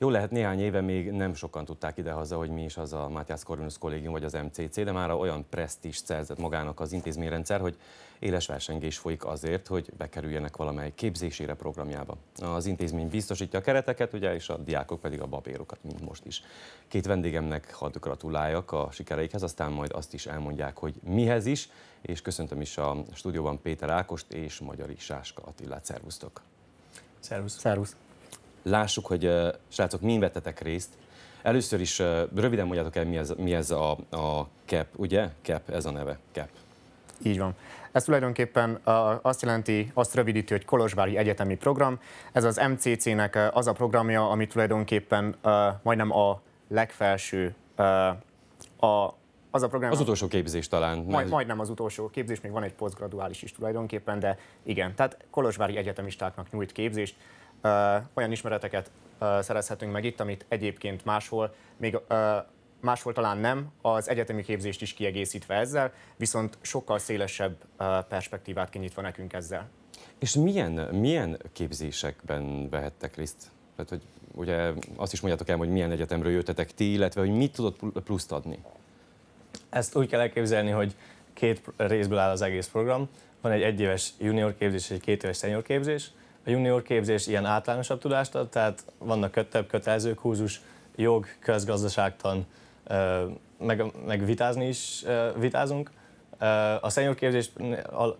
Jó lehet, néhány éve még nem sokan tudták idehaza, hogy mi is az a Mátyász Korvinus Kollégium vagy az MCC, de már olyan presztis szerzett magának az intézményrendszer, hogy éles versengés folyik azért, hogy bekerüljenek valamely képzésére programjába. Az intézmény biztosítja a kereteket, ugye, és a diákok pedig a babérokat, mint most is. Két vendégemnek hadd gratuláljak a sikereikhez, aztán majd azt is elmondják, hogy mihez is, és köszöntöm is a stúdióban Péter Ákost és Magyar Sáska Attilát. Szervusztok! Szervusz! Szervusz! lássuk, hogy uh, srácok, mi vettetek részt. Először is uh, röviden mondjátok el, mi ez, mi ez a, a CAP, ugye? CAP, ez a neve, CAP. Így van. Ez tulajdonképpen azt jelenti, azt rövidíti, hogy Kolozsvári Egyetemi Program. Ez az MCC-nek az a programja, ami tulajdonképpen majdnem a legfelső, a, az a program... Az utolsó képzés talán. Majd, majdnem az utolsó képzés, még van egy posztgraduális is tulajdonképpen, de igen, tehát Kolozsvári egyetemistáknak nyújt képzést olyan ismereteket szerezhetünk meg itt, amit egyébként máshol még máshol talán nem, az egyetemi képzést is kiegészítve ezzel, viszont sokkal szélesebb perspektívát kinyitva nekünk ezzel. És milyen, milyen képzésekben vehettek részt? Tehát, hogy ugye azt is mondjátok el, hogy milyen egyetemről jöttetek ti, illetve hogy mit tudott pluszt adni? Ezt úgy kell elképzelni, hogy két részből áll az egész program. Van egy egyéves junior képzés és egy két éves senior képzés. A junior képzés ilyen általánosabb tudást ad, tehát vannak kötebb, kötelező kurzus, jog, közgazdaságtan, meg, meg vitázni is vitázunk. A senior képzés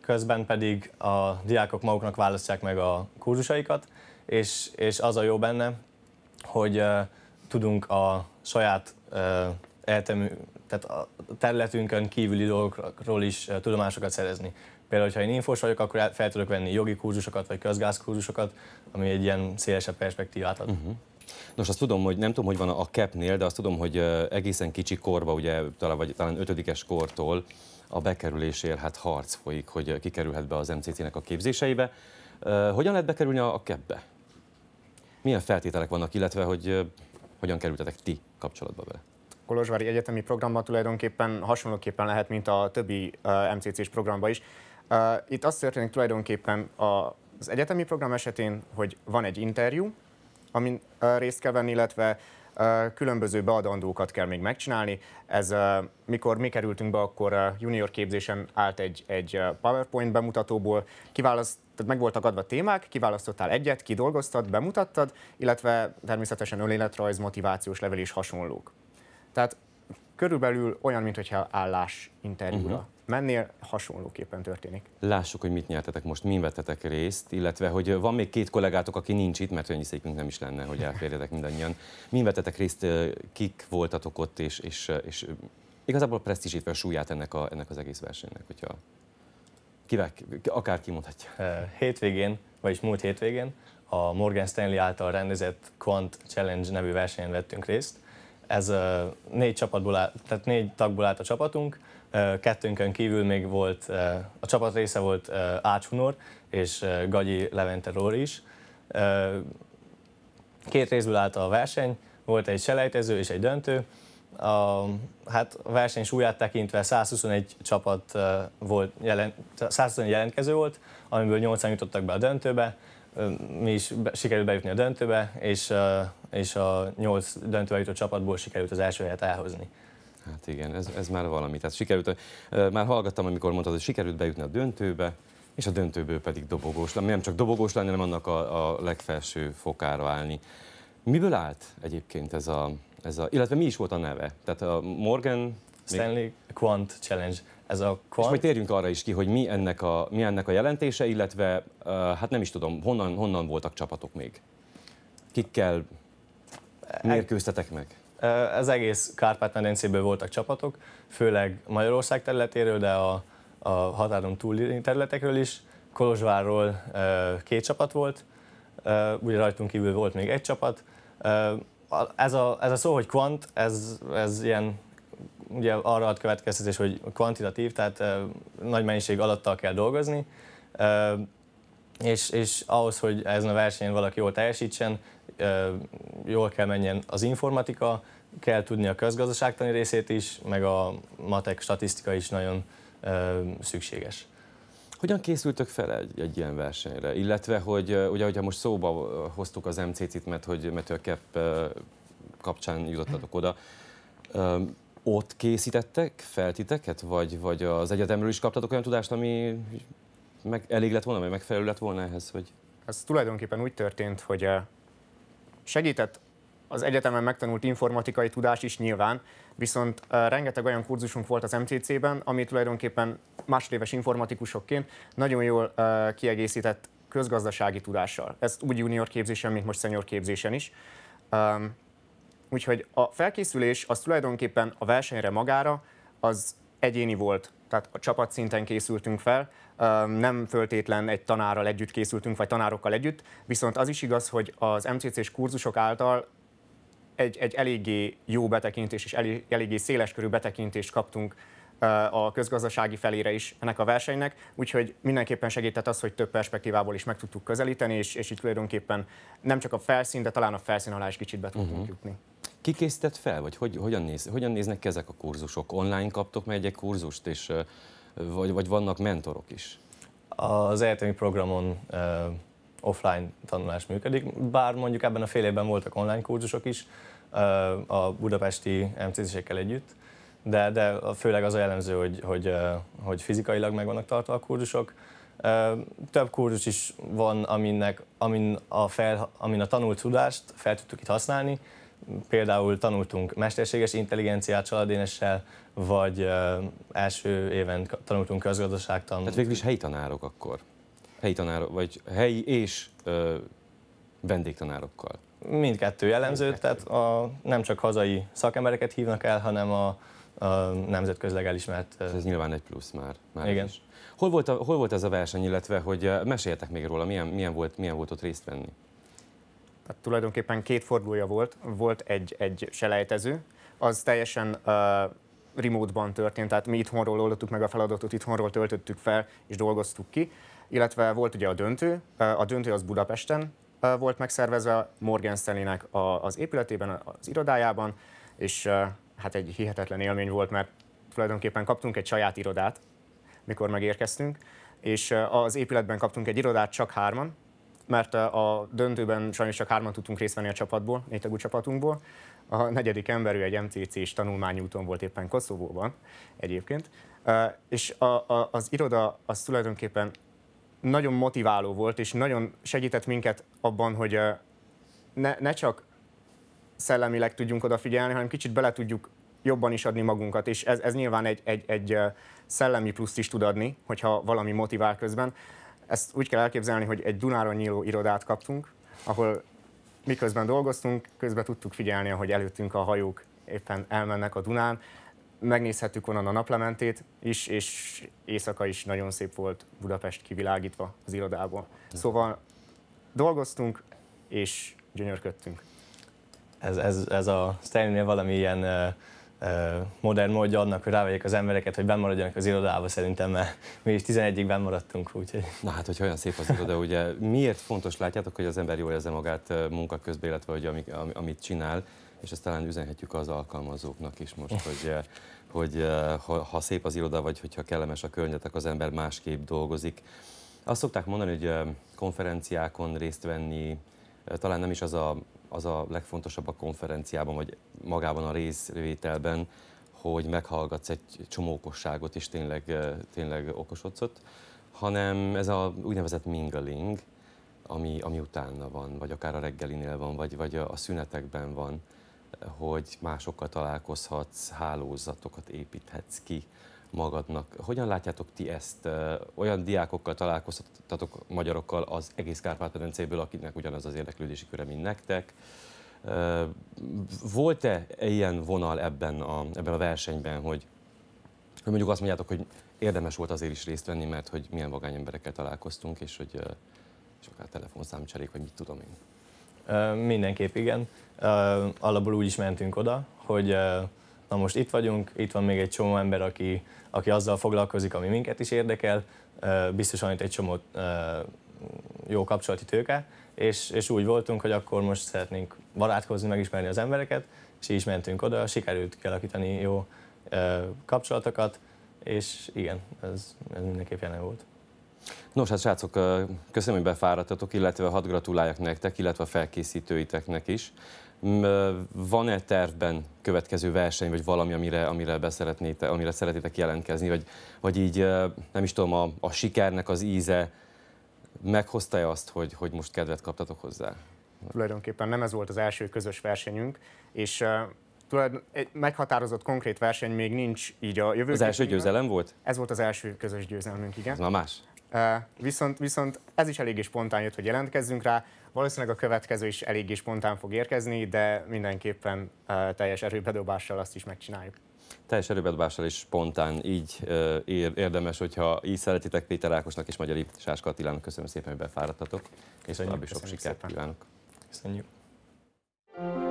közben pedig a diákok maguknak választják meg a kurzusaikat, és, és az a jó benne, hogy tudunk a saját eltemű, tehát a területünkön kívüli dolgokról is tudomásokat szerezni. Például, ha én infos vagyok, akkor fel tudok venni jogi kurzusokat, vagy közgázkurzusokat, ami egy ilyen szélesebb perspektívát ad. Uh-huh. Nos, azt tudom, hogy nem tudom, hogy van a capnél, e de azt tudom, hogy egészen kicsi korba, ugye talán, vagy talán ötödikes kortól a bekerülésért hát harc folyik, hogy kikerülhet be az MCC-nek a képzéseibe. Hogyan lehet bekerülni a capbe? E Milyen feltételek vannak, illetve hogy hogyan kerültetek ti kapcsolatba vele? Kolozsvári Egyetemi Programban tulajdonképpen hasonlóképpen lehet, mint a többi MCC-s programban is. Itt az történik tulajdonképpen az egyetemi program esetén, hogy van egy interjú, amin részt kell venni, illetve különböző beadandókat kell még megcsinálni. Ez mikor mi kerültünk be, akkor junior képzésen állt egy, egy PowerPoint bemutatóból, kiválaszt, tehát meg voltak adva témák, kiválasztottál egyet, kidolgoztad, bemutattad, illetve természetesen önéletrajz, motivációs level és hasonlók. Tehát körülbelül olyan, mintha interjúra uh-huh mennél hasonlóképpen történik. Lássuk, hogy mit nyertetek most, mi vettetek részt, illetve hogy van még két kollégátok, aki nincs itt, mert olyan székünk nem is lenne, hogy elférjetek mindannyian. Mi vettetek részt, kik voltatok ott, és, és, és igazából vagy a súlyát ennek, a, ennek az egész versenynek, hogyha kivel, akár kimondhatja. Hétvégén, vagyis múlt hétvégén a Morgan Stanley által rendezett Quant Challenge nevű versenyen vettünk részt. Ez négy csapatból áll, tehát négy tagból állt a csapatunk, Kettőnkön kívül még volt, a csapat része volt Ács Hunor és Gagyi Levente Róri is. Két részből állt a verseny, volt egy selejtező és egy döntő. A, hát a verseny súlyát tekintve 121 csapat volt, jelent, 121 jelentkező volt, amiből 80 jutottak be a döntőbe, mi is be, sikerült bejutni a döntőbe, és, és a 8 döntőbe jutott csapatból sikerült az első helyet elhozni. Hát igen, ez, ez már valami. Tehát sikerült, már hallgattam, amikor mondtad, hogy sikerült bejutni a döntőbe, és a döntőből pedig dobogós lenni, nem csak dobogós lenni, hanem annak a, a legfelső fokára állni. Miből állt egyébként ez a, ez a, illetve mi is volt a neve? Tehát a Morgan... Stanley még... Quant Challenge. Ez a quant... És majd térjünk arra is ki, hogy mi ennek a, mi ennek a jelentése, illetve uh, hát nem is tudom, honnan, honnan voltak csapatok még? Kikkel e- mérkőztetek meg? Ez egész Kárpát-medencéből voltak csapatok, főleg Magyarország területéről, de a, a határon túli területekről is. Kolozsvárról két csapat volt, ugye rajtunk kívül volt még egy csapat. Ez a, ez a szó, hogy kvant, ez, ez ilyen ugye arra ad következtetés, hogy kvantitatív, tehát nagy mennyiség alattal kell dolgozni és, és ahhoz, hogy ezen a versenyen valaki jól teljesítsen, jól kell menjen az informatika, kell tudni a közgazdaságtani részét is, meg a matek statisztika is nagyon szükséges. Hogyan készültök fel egy, egy ilyen versenyre? Illetve, hogy ugye, hogyha most szóba hoztuk az MCC-t, mert hogy mert a CAP kapcsán jutottatok oda, ott készítettek feltiteket, vagy, vagy az egyetemről is kaptatok olyan tudást, ami meg, elég lett volna, vagy megfelelő lett volna ehhez? Vagy? Ez tulajdonképpen úgy történt, hogy eh, segített az egyetemen megtanult informatikai tudás is nyilván, viszont eh, rengeteg olyan kurzusunk volt az MCC-ben, ami tulajdonképpen másodéves informatikusokként nagyon jól eh, kiegészített közgazdasági tudással. Ez úgy junior képzésen, mint most senior képzésen is. Ehm, úgyhogy a felkészülés az tulajdonképpen a versenyre magára, az egyéni volt tehát a csapat szinten készültünk fel, nem föltétlen egy tanárral együtt készültünk, vagy tanárokkal együtt, viszont az is igaz, hogy az MCC-s kurzusok által egy, egy eléggé jó betekintés és elég, eléggé széleskörű betekintést kaptunk a közgazdasági felére is ennek a versenynek, úgyhogy mindenképpen segített az, hogy több perspektívából is meg tudtuk közelíteni, és, és így tulajdonképpen nem csak a felszín, de talán a felszín alá is kicsit be tudtunk uh-huh. jutni. Kikészített fel, vagy hogy, hogyan, néz, hogyan néznek ezek a kurzusok? Online kaptok meg egy kurzust, és, vagy, vagy vannak mentorok is? Az egyetemi programon uh, offline tanulás működik, bár mondjuk ebben a fél évben voltak online kurzusok is uh, a budapesti MCC-sekkel együtt, de, de főleg az a jellemző, hogy, hogy, uh, hogy fizikailag meg vannak tartva a kurzusok, több kurzus is van, aminek, amin, a fel, amin a tanult tudást fel tudtuk itt használni, például tanultunk mesterséges intelligenciát családénessel, vagy első éven tanultunk közgazdaságtan. Tehát végül is helyi tanárok akkor? Helyi tanárok, vagy helyi és ö, vendégtanárokkal? Mindkettő jellemző, Mindkettő. tehát a, nem csak hazai szakembereket hívnak el, hanem a, a nemzetközleg elismert... Ez, ez nyilván egy plusz már. már igen. Hol volt, a, hol volt ez a verseny, illetve hogy meséltek még róla, milyen, milyen, volt, milyen volt ott részt venni? tehát tulajdonképpen két fordulója volt, volt egy, egy selejtező, az teljesen uh, remote-ban történt, tehát mi itthonról oldottuk meg a feladatot, itthonról töltöttük fel és dolgoztuk ki, illetve volt ugye a döntő, a döntő az Budapesten volt megszervezve Morgan Stanley-nek az épületében, az irodájában, és hát egy hihetetlen élmény volt, mert tulajdonképpen kaptunk egy saját irodát, mikor megérkeztünk, és az épületben kaptunk egy irodát csak hárman, mert a döntőben sajnos csak hárman tudtunk részt venni a csapatból, négy tagú csapatunkból. A negyedik emberű egy MCC-s tanulmányúton volt éppen Koszovóban egyébként, és a, a, az iroda az tulajdonképpen nagyon motiváló volt, és nagyon segített minket abban, hogy ne, ne csak szellemileg tudjunk odafigyelni, hanem kicsit bele tudjuk jobban is adni magunkat, és ez, ez nyilván egy, egy, egy szellemi pluszt is tud adni, hogyha valami motivál közben. Ezt úgy kell elképzelni, hogy egy Dunára nyíló irodát kaptunk, ahol miközben dolgoztunk, közben tudtuk figyelni, hogy előttünk a hajók éppen elmennek a Dunán. Megnézhettük onnan a naplementét is, és éjszaka is nagyon szép volt Budapest kivilágítva az irodából. Szóval dolgoztunk, és gyönyörködtünk. Ez, ez, ez a Sterlinnél valami ilyen uh modern módja annak, hogy rávegyek az embereket, hogy bemaradjanak az irodába szerintem, mert mi is 11-ig bemaradtunk. Úgyhogy. Na hát, hogy olyan szép az iroda, ugye miért fontos látjátok, hogy az ember jól érze magát munka közben, illetve hogy amik, amit csinál, és ezt talán üzenhetjük az alkalmazóknak is most, hogy, hogy ha, ha szép az iroda, vagy hogyha kellemes a környezet, az ember másképp dolgozik. Azt szokták mondani, hogy konferenciákon részt venni, talán nem is az a az a legfontosabb a konferenciában, vagy magában a részvételben, hogy meghallgatsz egy csomó okosságot, és tényleg, eh, tényleg okosodsz hanem ez a úgynevezett mingling, ami, ami utána van, vagy akár a reggelinél van, vagy, vagy a, a szünetekben van, hogy másokkal találkozhatsz, hálózatokat építhetsz ki, magadnak. Hogyan látjátok ti ezt? Olyan diákokkal találkoztatok magyarokkal az egész Kárpát-medencéből, akinek ugyanaz az érdeklődési köre, mint nektek. Volt-e ilyen vonal ebben a, ebben a versenyben, hogy, hogy mondjuk azt mondjátok, hogy érdemes volt azért is részt venni, mert hogy milyen vagány emberekkel találkoztunk, és hogy és akár cserék, vagy mit tudom én? Mindenképp igen. Alapból úgy is mentünk oda, hogy Na most itt vagyunk, itt van még egy csomó ember, aki, aki azzal foglalkozik, ami minket is érdekel, biztosan itt egy csomó jó kapcsolati tőke, és, és úgy voltunk, hogy akkor most szeretnénk barátkozni, megismerni az embereket, és így mentünk oda, sikerült kialakítani jó kapcsolatokat, és igen, ez, ez mindenképp jelen volt. Nos, hát srácok, köszönöm, hogy befáradtatok, illetve hadd gratuláljak nektek, illetve a felkészítőiteknek is. Van-e tervben következő verseny, vagy valami, amire, amire, beszeretnétek, amire szeretnétek jelentkezni, vagy, vagy így nem is tudom, a, a sikernek az íze meghozta-e azt, hogy, hogy most kedvet kaptatok hozzá? Tulajdonképpen nem ez volt az első közös versenyünk, és tulajdon, egy meghatározott konkrét verseny még nincs így a jövő. Az első győzelem volt? Ez volt az első közös győzelmünk, igen. Ez más. Viszont, viszont ez is eléggé spontán jött, hogy jelentkezzünk rá. Valószínűleg a következő is eléggé spontán fog érkezni, de mindenképpen teljes erőbedobással azt is megcsináljuk. Teljes erőbedobással és spontán, így ér, érdemes, hogyha így szeretitek Péter Ákosnak és Magyar Sáska Katilának. Köszönöm szépen, hogy befáradtatok, és további sok sikert kívánok. kívánok. Köszönjük.